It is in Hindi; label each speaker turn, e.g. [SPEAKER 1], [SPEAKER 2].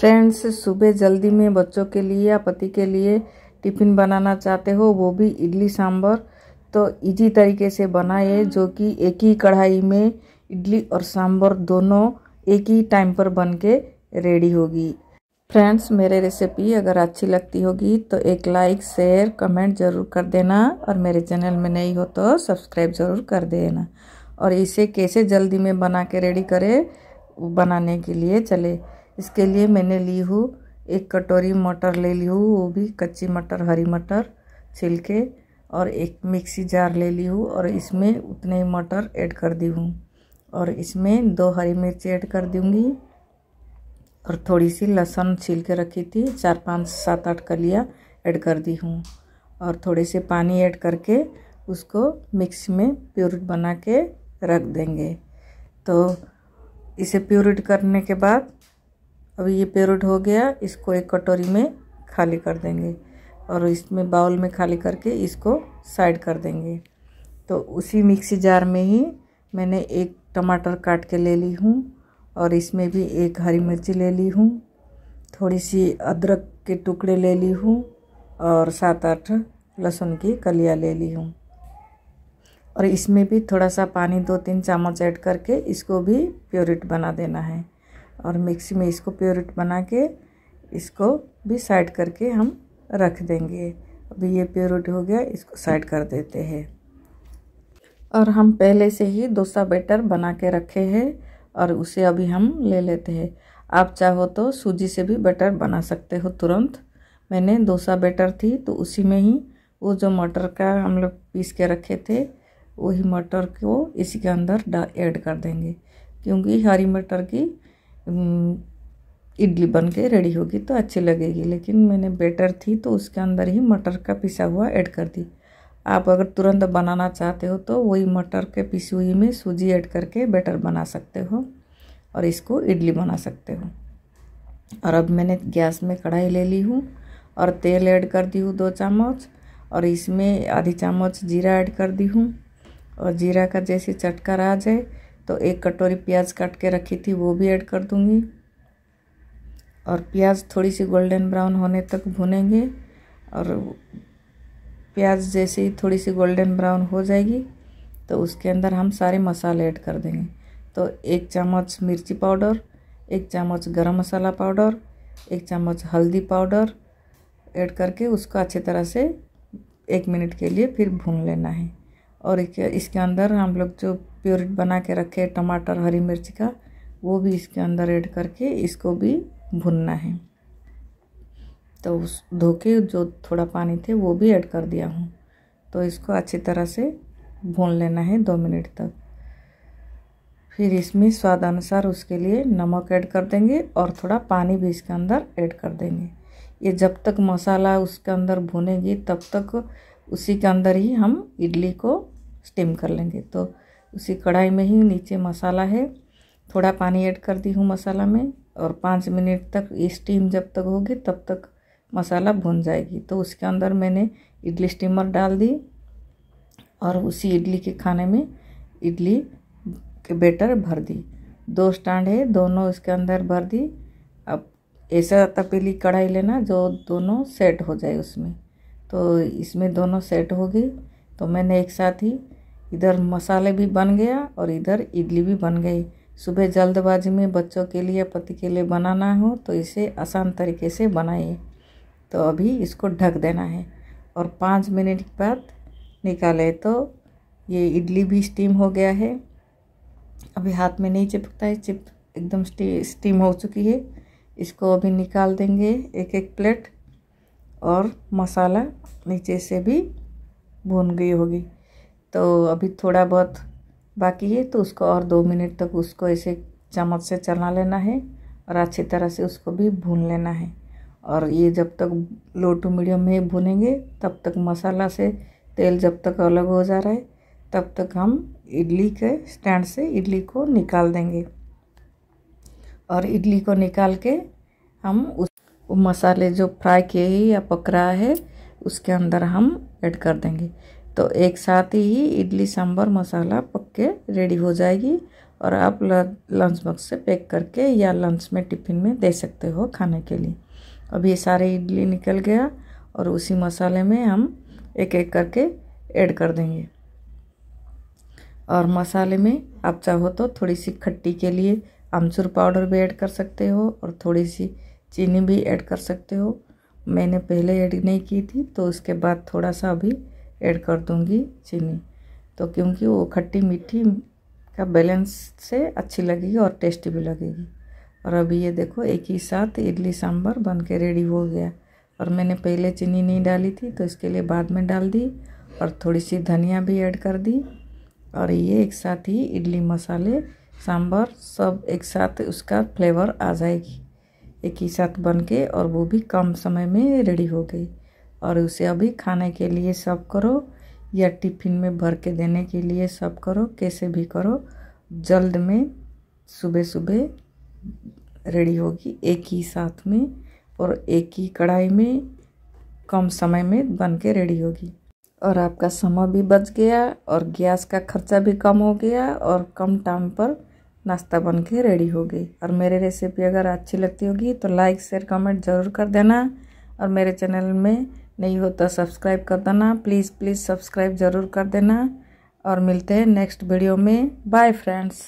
[SPEAKER 1] फ्रेंड्स सुबह जल्दी में बच्चों के लिए या पति के लिए टिफ़िन बनाना चाहते हो वो भी इडली सांभर तो इजी तरीके से बनाए हाँ। जो कि एक ही कढ़ाई में इडली और सांभर दोनों एक ही टाइम पर बन के रेडी होगी फ्रेंड्स मेरे रेसिपी अगर अच्छी लगती होगी तो एक लाइक शेयर कमेंट ज़रूर कर देना और मेरे चैनल में नहीं हो तो सब्सक्राइब ज़रूर कर देना और इसे कैसे जल्दी में बना के रेडी करें बनाने के लिए चले इसके लिए मैंने ली हूँ एक कटोरी मटर ले ली हूँ वो भी कच्ची मटर हरी मटर छिल के और एक मिक्सी जार ले ली हूँ और इसमें उतने ही मटर ऐड कर दी हूँ और इसमें दो हरी मिर्च ऐड कर दूँगी और थोड़ी सी लहसुन छील के रखी थी चार पाँच सात आठ कलियाँ ऐड कर दी हूँ और थोड़े से पानी ऐड करके उसको मिक्स में प्योरिट बना के रख देंगे तो इसे प्योरिट करने के बाद अब ये पेरोट हो गया इसको एक कटोरी में खाली कर देंगे और इसमें बाउल में खाली करके इसको साइड कर देंगे तो उसी मिक्सी जार में ही मैंने एक टमाटर काट के ले ली हूँ और इसमें भी एक हरी मिर्ची ले ली हूँ थोड़ी सी अदरक के टुकड़े ले ली हूँ और सात आठ लहसुन की कलिया ले ली हूँ और इसमें भी थोड़ा सा पानी दो तीन चम्मच ऐड करके इसको भी प्योरिट बना देना है और मिक्सी में इसको प्योरिट बना के इसको भी साइड करके हम रख देंगे अभी ये प्योरिट हो गया इसको साइड कर देते हैं और हम पहले से ही डोसा बैटर बना के रखे हैं और उसे अभी हम ले लेते हैं आप चाहो तो सूजी से भी बैटर बना सकते हो तुरंत मैंने डोसा बैटर थी तो उसी में ही वो जो मटर का हम लोग पीस के रखे थे वही मटर को इसी के अंदर ऐड कर देंगे क्योंकि हरी मटर की हम्म, इडली बन के रेडी होगी तो अच्छी लगेगी लेकिन मैंने बेटर थी तो उसके अंदर ही मटर का पिसा हुआ ऐड कर दी आप अगर तुरंत बनाना चाहते हो तो वही मटर के पिसी हुई में सूजी ऐड करके बेटर बना सकते हो और इसको इडली बना सकते हो और अब मैंने गैस में कढ़ाई ले ली हूँ और तेल ऐड कर दी हूँ दो चम्मच और इसमें आधी चम्मच जीरा ऐड कर दी हूँ और जीरा का जैसे चटका आ जाए तो एक कटोरी प्याज काट के रखी थी वो भी ऐड कर दूँगी और प्याज थोड़ी सी गोल्डन ब्राउन होने तक भुनेंगे और प्याज जैसे ही थोड़ी सी गोल्डन ब्राउन हो जाएगी तो उसके अंदर हम सारे मसाले ऐड कर देंगे तो एक चम्मच मिर्ची पाउडर एक चम्मच गरम मसाला पाउडर एक चम्मच हल्दी पाउडर ऐड करके उसको अच्छी तरह से एक मिनट के लिए फिर भून लेना है और एक इसके अंदर हम लोग जो प्योरिट बना के रखे टमाटर हरी मिर्च का वो भी इसके अंदर ऐड करके इसको भी भुनना है तो उस धो के जो थोड़ा पानी थे वो भी ऐड कर दिया हूँ तो इसको अच्छी तरह से भून लेना है दो मिनट तक फिर इसमें स्वाद अनुसार उसके लिए नमक ऐड कर देंगे और थोड़ा पानी भी इसके अंदर ऐड कर देंगे ये जब तक मसाला उसके अंदर भुनेगी तब तक उसी के अंदर ही हम इडली को स्टीम कर लेंगे तो उसी कढ़ाई में ही नीचे मसाला है थोड़ा पानी ऐड कर दी हूँ मसाला में और पाँच मिनट तक स्टीम जब तक होगी तब तक मसाला भुन जाएगी तो उसके अंदर मैंने इडली स्टीमर डाल दी और उसी इडली के खाने में इडली के बेटर भर दी दो स्टैंड है दोनों इसके अंदर भर दी अब ऐसा तपेली कढ़ाई लेना जो दोनों सेट हो जाए उसमें तो इसमें दोनों सेट हो गई तो मैंने एक साथ ही इधर मसाले भी बन गया और इधर इडली भी बन गई सुबह जल्दबाजी में बच्चों के लिए पति के लिए बनाना हो तो इसे आसान तरीके से बनाइए तो अभी इसको ढक देना है और पाँच मिनट के बाद निकाले तो ये इडली भी स्टीम हो गया है अभी हाथ में नहीं चिपकता है चिप एकदम स्टी, स्टीम हो चुकी है इसको अभी निकाल देंगे एक एक प्लेट और मसाला नीचे से भी भून गई होगी तो अभी थोड़ा बहुत बाकी है तो उसको और दो मिनट तक उसको ऐसे चम्मच से चला लेना है और अच्छी तरह से उसको भी भून लेना है और ये जब तक लो टू मीडियम में भुनेंगे तब तक मसाला से तेल जब तक अलग हो जा रहा है तब तक हम इडली के स्टैंड से इडली को निकाल देंगे और इडली को निकाल के हम उस मसाले जो फ्राई किए या पक रहा है उसके अंदर हम ऐड कर देंगे तो एक साथ ही इडली सांभर मसाला पक के रेडी हो जाएगी और आप लंच बॉक्स से पैक करके या लंच में टिफ़िन में दे सकते हो खाने के लिए अब ये सारे इडली निकल गया और उसी मसाले में हम एक एक करके ऐड कर देंगे और मसाले में आप चाहो तो थोड़ी सी खट्टी के लिए आमचूर पाउडर भी ऐड कर सकते हो और थोड़ी सी चीनी भी ऐड कर सकते हो मैंने पहले ऐड नहीं की थी तो उसके बाद थोड़ा सा अभी ऐड कर दूँगी चीनी तो क्योंकि वो खट्टी मीठी का बैलेंस से अच्छी लगेगी और टेस्टी भी लगेगी और अभी ये देखो एक ही साथ इडली सांभर बन के रेडी हो गया और मैंने पहले चीनी नहीं डाली थी तो इसके लिए बाद में डाल दी और थोड़ी सी धनिया भी ऐड कर दी और ये एक साथ ही इडली मसाले सांभर सब एक साथ उसका फ्लेवर आ जाएगी एक ही साथ बन के और वो भी कम समय में रेडी हो गई और उसे अभी खाने के लिए सब करो या टिफिन में भर के देने के लिए सब करो कैसे भी करो जल्द में सुबह सुबह रेडी होगी एक ही साथ में और एक ही कढ़ाई में कम समय में बन के रेडी होगी और आपका समय भी बच गया और गैस का खर्चा भी कम हो गया और कम टाइम पर नाश्ता बन के रेडी हो गई और मेरे रेसिपी अगर अच्छी लगती होगी तो लाइक शेयर कमेंट ज़रूर कर देना और मेरे चैनल में नहीं हो तो सब्सक्राइब कर देना प्लीज़ प्लीज़ सब्सक्राइब ज़रूर कर देना और मिलते हैं नेक्स्ट वीडियो में बाय फ्रेंड्स